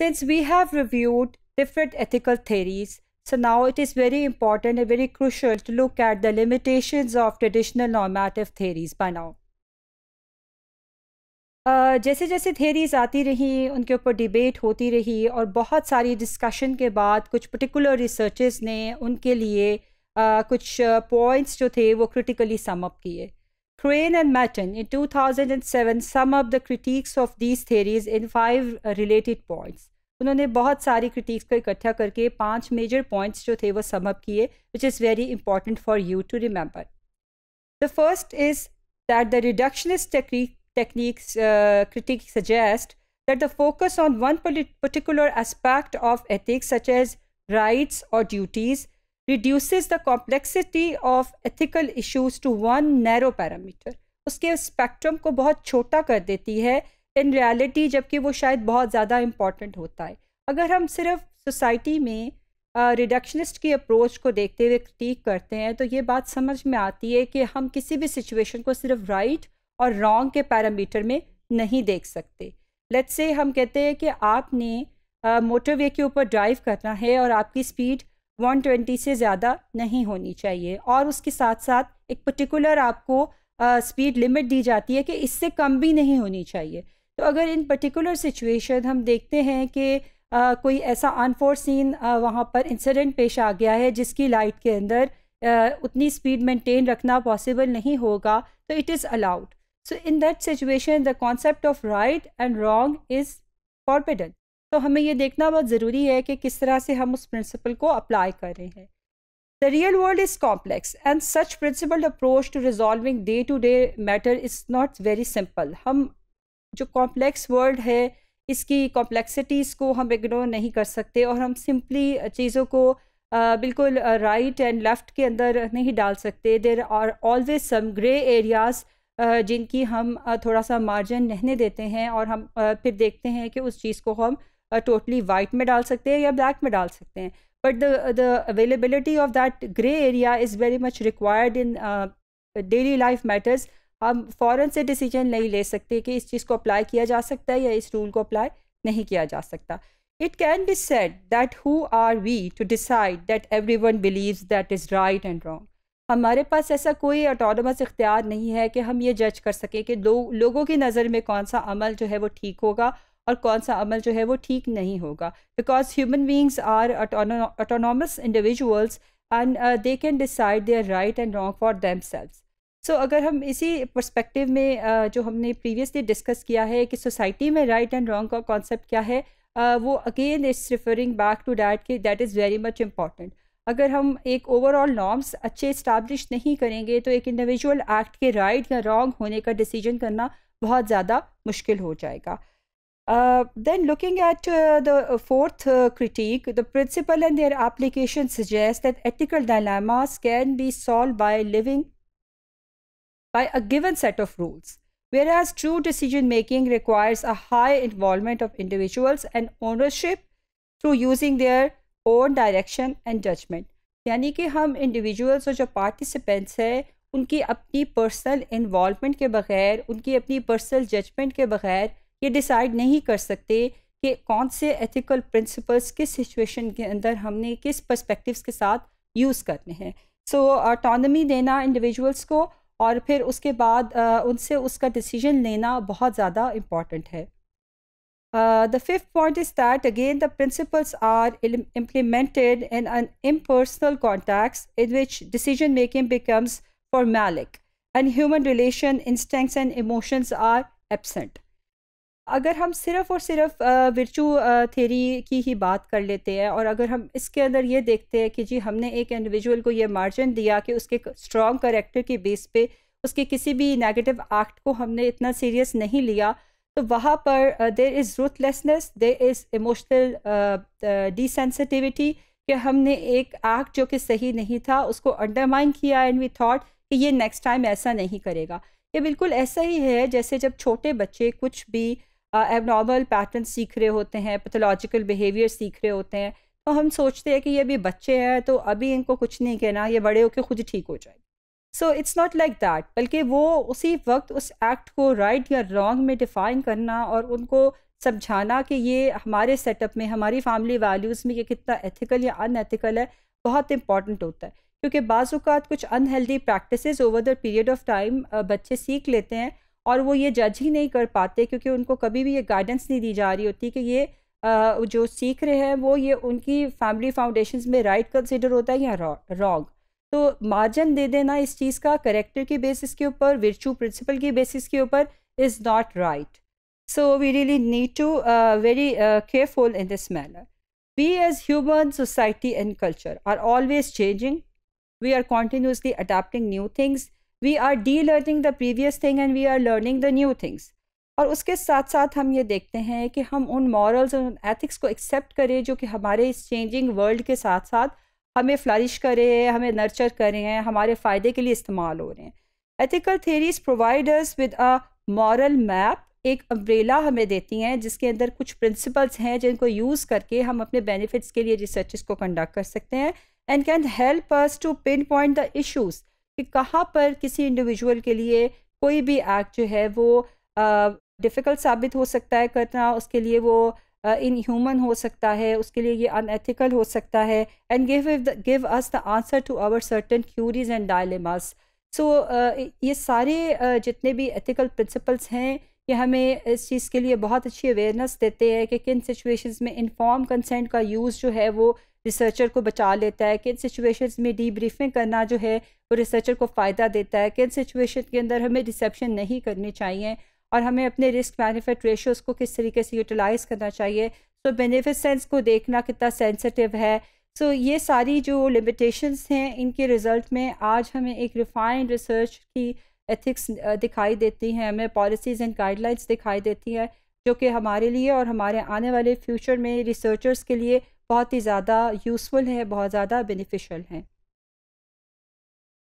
Since we have reviewed different ethical theories, so now it is very important and very crucial to look at the limitations of traditional normative theories by now. Uh, जैसे जैसे theories आती रहीं उनके ऊपर debate होती रही और बहुत सारी डिस्कशन के बाद कुछ पर्टिकुलर रिसर्चेस ने उनके लिए uh, कुछ पॉइंट्स uh, जो थे वो क्रिटिकली सम किए Crane and Matten in 2007 sum up the critiques of these theories in five related points. उन्होंने बहुत सारी क्रिटिक्स को इकट्ठा करके पांच मेजर पॉइंट्स जो थे वो समअप किए which is very important for you to remember the first is that the reductionist techniques critic suggest that the focus on one particular aspect of ethics such as rights और duties reduce the complexity of ethical issues to one narrow parameter उसके spectrum को बहुत छोटा कर देती है in reality जबकि वो शायद बहुत ज़्यादा इम्पॉर्टेंट होता है अगर हम सिर्फ सोसाइटी में रिडक्शनिस्ट की अप्रोच को देखते हुए क्रिटिक करते हैं तो ये बात समझ में आती है कि हम किसी भी सिचुएशन को सिर्फ राइट और रॉन्ग के पैरामीटर में नहीं देख सकते लेट्स से हम कहते हैं कि आपने मोटरवे के ऊपर ड्राइव करना है और आपकी स्पीड 120 से ज़्यादा नहीं होनी चाहिए और उसके साथ साथ एक पर्टिकुलर आपको स्पीड लिमिट दी जाती है कि इससे कम भी नहीं होनी चाहिए तो अगर इन पर्टिकुलर सिचुएशन हम देखते हैं कि आ, कोई ऐसा अनफोर्सिन वहाँ पर इंसिडेंट पेश आ गया है जिसकी लाइट के अंदर आ, उतनी स्पीड मेंटेन रखना पॉसिबल नहीं होगा तो it is allowed so in that situation the concept of right and wrong is forbidden तो हमें ये देखना बहुत ज़रूरी है कि किस तरह से हम उस प्रिंसिपल को अप्लाई कर रहे हैं the real world is complex and such principle approach to resolving day to day matter is not very simple हम जो कॉम्प्लेक्स वर्ल्ड है इसकी कॉम्प्लेक्सिटीज़ को हम इग्नोर नहीं कर सकते और हम सिंपली चीज़ों को बिल्कुल राइट एंड लेफ़्ट के अंदर नहीं डाल सकते there are always some grey areas जिनकी हम थोड़ा सा मार्जिन रहने देते हैं और हम फिर देखते हैं कि उस चीज़ को हम टोटली वाइट में डाल सकते हैं या ब्लैक में डाल सकते हैं but the the availability of that grey area is very much required in daily life matters हम फौरन से डिसीजन नहीं ले सकते कि इस चीज़ को अप्लाई किया जा सकता है या इस रूल को अप्लाई नहीं किया जा सकता it can be said that who are we to decide that everyone believe that is right and wrong हमारे पास ऐसा कोई ऑटोनमस इख्तियार नहीं है कि हम ये जज कर सकें कि लोग लोगों की नज़र में कौन सा अमल जो है वो ठीक होगा और कौन सा अमल जो है वो ठीक नहीं होगा because human beings are autonomous individuals and they can decide their right and wrong for themselves so so, अगर हम इसी पर्सपेक्टिव में जो हमने प्रीवियसली डिस्कस किया है कि सोसाइटी में राइट एंड रॉन्ग का कॉन्सेप्ट क्या है वो again it's referring back to that कि that is very much important अगर हम एक ओवरऑल नॉर्म्स अच्छे इस्टाब्लिश नहीं करेंगे तो एक इंडिविजुअल एक्ट के राइट या रॉन्ग होने का डिसीजन करना बहुत ज़्यादा मुश्किल हो जाएगा then looking at the fourth critic the principle and their application suggest that ethical that can be solve by living by a given set of rules. Whereas true decision making requires a high involvement of individuals and ownership through using their own direction and judgment. यानी कि हम individuals और जो participants हैं उनकी अपनी personal involvement के बगैर उनकी अपनी पर्सनल जजमेंट के बगैर ये डिसाइड नहीं कर सकते कि कौन से एथिकल प्रिंसिपल्स किस सिचुएशन के अंदर हमने किस पर्सपेक्टिव्स के साथ यूज़ करने हैं सो so, ऑटोनमी देना इंडिविजुअल्स को और फिर उसके बाद उनसे उसका डिसीजन लेना बहुत ज़्यादा इम्पॉर्टेंट है the fifth point is that again the principles are implemented in an impersonal contact in which decision making becomes formalistic and human relation instants and emotions are absent अगर हम सिर्फ और सिर्फ virtue theory की ही बात कर लेते हैं और अगर हम इसके अंदर ये देखते हैं कि जी हमने एक इंडिविजुअल को ये मार्जिन दिया कि उसके स्ट्रॉन्ग करेक्टर के बेस पे उसके किसी भी नेगेटिव एक्ट को हमने इतना सीरियस नहीं लिया तो वहाँ पर there is ruthlessness there is emotional desensitivity कि हमने एक एक्ट जो कि सही नहीं था उसको अंडरमाइन किया एंड वी थाट कि ये नेक्स्ट टाइम ऐसा नहीं करेगा ये बिल्कुल ऐसा ही है जैसे जब छोटे बच्चे कुछ भी एबनॉर्मल पैटर्न सीख रहे होते हैं पैथोलॉजिकल बिहेवियर सीख रहे होते हैं तो हम सोचते हैं कि ये अभी बच्चे हैं तो अभी इनको कुछ नहीं कहना ये बड़े होकर खुद ठीक हो जाए so it's not like that बल्कि वो उसी वक्त उस एक्ट को राइट right या रॉन्ग में डिफाइन करना और उनको समझाना कि ये हमारे सेटअप में हमारी फैमिली वैल्यूज़ में ये कितना एथिकल या अनएथिकल है बहुत इंपॉर्टेंट होता है क्योंकि बाज़ात कुछ unhealthy practice over the period of time बच्चे सीख लेते हैं और वो ये जज ही नहीं कर पाते क्योंकि उनको कभी भी ये गाइडेंस नहीं दी जा रही होती कि ये आ, जो सीख रहे हैं वो ये उनकी फैमिली फाउंडेशन में राइट कंसिडर होता है या रॉन्ग तो मार्जिन दे देना इस चीज़ का करेक्टर के बेसिस के ऊपर विर्चू प्रिंसिपल के बेसिस के ऊपर is not right so we really need to very careful in this manner we as human society and culture are always changing we are continuously adapting new things we are de learning the previous thing and we are learning the new things और उसके साथ साथ हम ये देखते हैं कि हम उन मॉरल्स और एथिक्स को एक्सेप्ट करें जो कि हमारे इस चेंजिंग वर्ल्ड के साथ साथ हमें फ्लरिश करें हमें नर्चर करें हमारे फ़ायदे के लिए इस्तेमाल हो रहे हैं ethical theories providers with a moral map एक अम्ब्रेला हमें देती हैं जिसके अंदर कुछ प्रिंसिपल्स हैं जिनको यूज़ करके हम अपने बेनिफिट्स के लिए रिसर्च को कंडक्ट कर सकते हैं and can help us to pinpoint the issues कि कहाँ पर किसी इंडिविजुअल के लिए कोई भी एक्ट जो है वो डिफ़िकल्ट साबित हो सकता है करना उसके लिए वो इन ह्यूमन हो सकता है उसके लिए ये अनएथिकल हो सकता है and give give us the answer to our certain queries and dilemmas so ये सारे uh, जितने भी एथिकल प्रिंसिपल्स हैं ये हमें इस चीज़ के लिए बहुत अच्छी अवेयरनेस देते हैं कि किन सिचुएशंस में इनफॉर्म कंसेंट का यूज़ जो है वो रिसर्चर को बचा लेता है किन सिचुएशंस में डीब्रीफिंग करना जो है वो रिसर्चर को फ़ायदा देता है किन सिचुएशन के अंदर हमें रिसेप्शन नहीं करनी चाहिए और हमें अपने रिस्क बेनिफिट रेशोज़ को किस तरीके से यूटिलाइज़ करना चाहिए सो बेनिफिट सेंस को देखना कितना सेंसिटिव है सो so, ये सारी जो लिमिटेशंस हैं इनके रिज़ल्ट में आज हमें एक रिफाइंड रिसर्च की एथिक्स दिखाई देती हैं हमें पॉलिसीज़ एंड गाइडलाइंस दिखाई देती हैं जो कि हमारे लिए और हमारे आने वाले फ्यूचर में रिसर्चर्स के लिए बहुत ही ज़्यादा यूज़फुल है बहुत ज़्यादा बेनिफिशियल है